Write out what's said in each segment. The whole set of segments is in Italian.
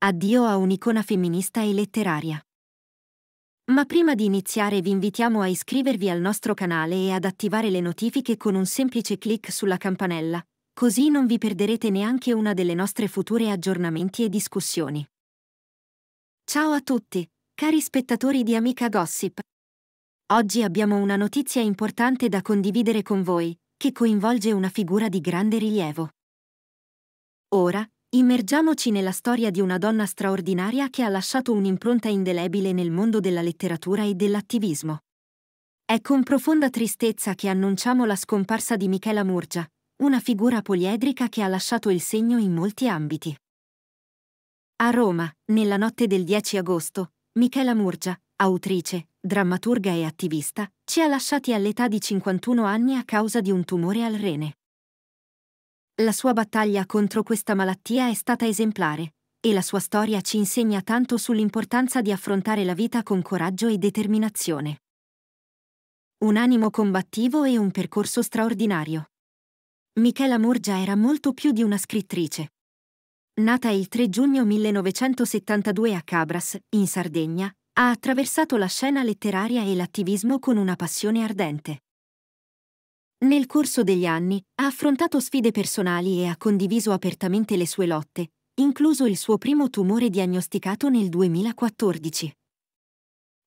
Addio a un'icona femminista e letteraria. Ma prima di iniziare vi invitiamo a iscrivervi al nostro canale e ad attivare le notifiche con un semplice clic sulla campanella, così non vi perderete neanche una delle nostre future aggiornamenti e discussioni. Ciao a tutti, cari spettatori di Amica Gossip. Oggi abbiamo una notizia importante da condividere con voi, che coinvolge una figura di grande rilievo. Ora, Immergiamoci nella storia di una donna straordinaria che ha lasciato un'impronta indelebile nel mondo della letteratura e dell'attivismo. È con profonda tristezza che annunciamo la scomparsa di Michela Murgia, una figura poliedrica che ha lasciato il segno in molti ambiti. A Roma, nella notte del 10 agosto, Michela Murgia, autrice, drammaturga e attivista, ci ha lasciati all'età di 51 anni a causa di un tumore al rene. La sua battaglia contro questa malattia è stata esemplare, e la sua storia ci insegna tanto sull'importanza di affrontare la vita con coraggio e determinazione. Un animo combattivo e un percorso straordinario. Michela Murgia era molto più di una scrittrice. Nata il 3 giugno 1972 a Cabras, in Sardegna, ha attraversato la scena letteraria e l'attivismo con una passione ardente. Nel corso degli anni ha affrontato sfide personali e ha condiviso apertamente le sue lotte, incluso il suo primo tumore diagnosticato nel 2014.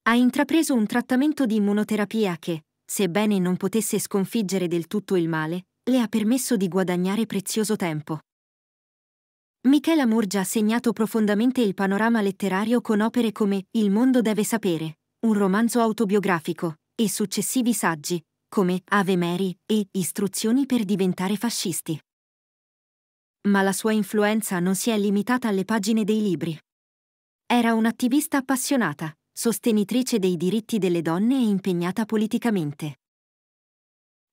Ha intrapreso un trattamento di immunoterapia che, sebbene non potesse sconfiggere del tutto il male, le ha permesso di guadagnare prezioso tempo. Michela Morgia ha segnato profondamente il panorama letterario con opere come Il mondo deve sapere, un romanzo autobiografico, e successivi saggi, come Ave Mary e Istruzioni per diventare fascisti. Ma la sua influenza non si è limitata alle pagine dei libri. Era un'attivista appassionata, sostenitrice dei diritti delle donne e impegnata politicamente.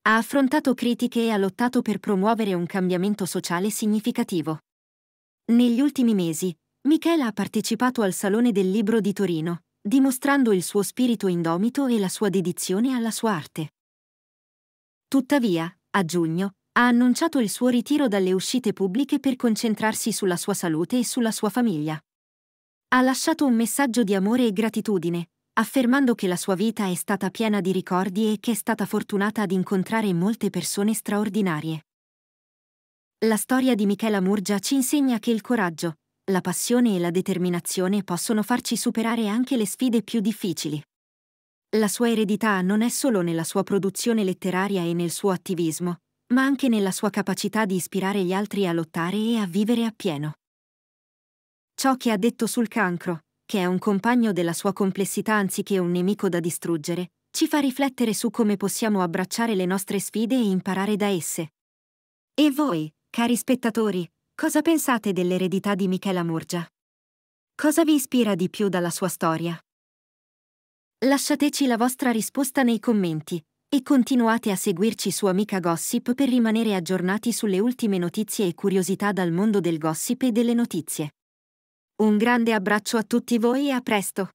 Ha affrontato critiche e ha lottato per promuovere un cambiamento sociale significativo. Negli ultimi mesi, Michela ha partecipato al Salone del Libro di Torino, dimostrando il suo spirito indomito e la sua dedizione alla sua arte. Tuttavia, a giugno, ha annunciato il suo ritiro dalle uscite pubbliche per concentrarsi sulla sua salute e sulla sua famiglia. Ha lasciato un messaggio di amore e gratitudine, affermando che la sua vita è stata piena di ricordi e che è stata fortunata ad incontrare molte persone straordinarie. La storia di Michela Murgia ci insegna che il coraggio, la passione e la determinazione possono farci superare anche le sfide più difficili. La sua eredità non è solo nella sua produzione letteraria e nel suo attivismo, ma anche nella sua capacità di ispirare gli altri a lottare e a vivere appieno. Ciò che ha detto sul cancro, che è un compagno della sua complessità anziché un nemico da distruggere, ci fa riflettere su come possiamo abbracciare le nostre sfide e imparare da esse. E voi, cari spettatori, cosa pensate dell'eredità di Michela Murgia? Cosa vi ispira di più dalla sua storia? Lasciateci la vostra risposta nei commenti e continuate a seguirci su Amica Gossip per rimanere aggiornati sulle ultime notizie e curiosità dal mondo del gossip e delle notizie. Un grande abbraccio a tutti voi e a presto!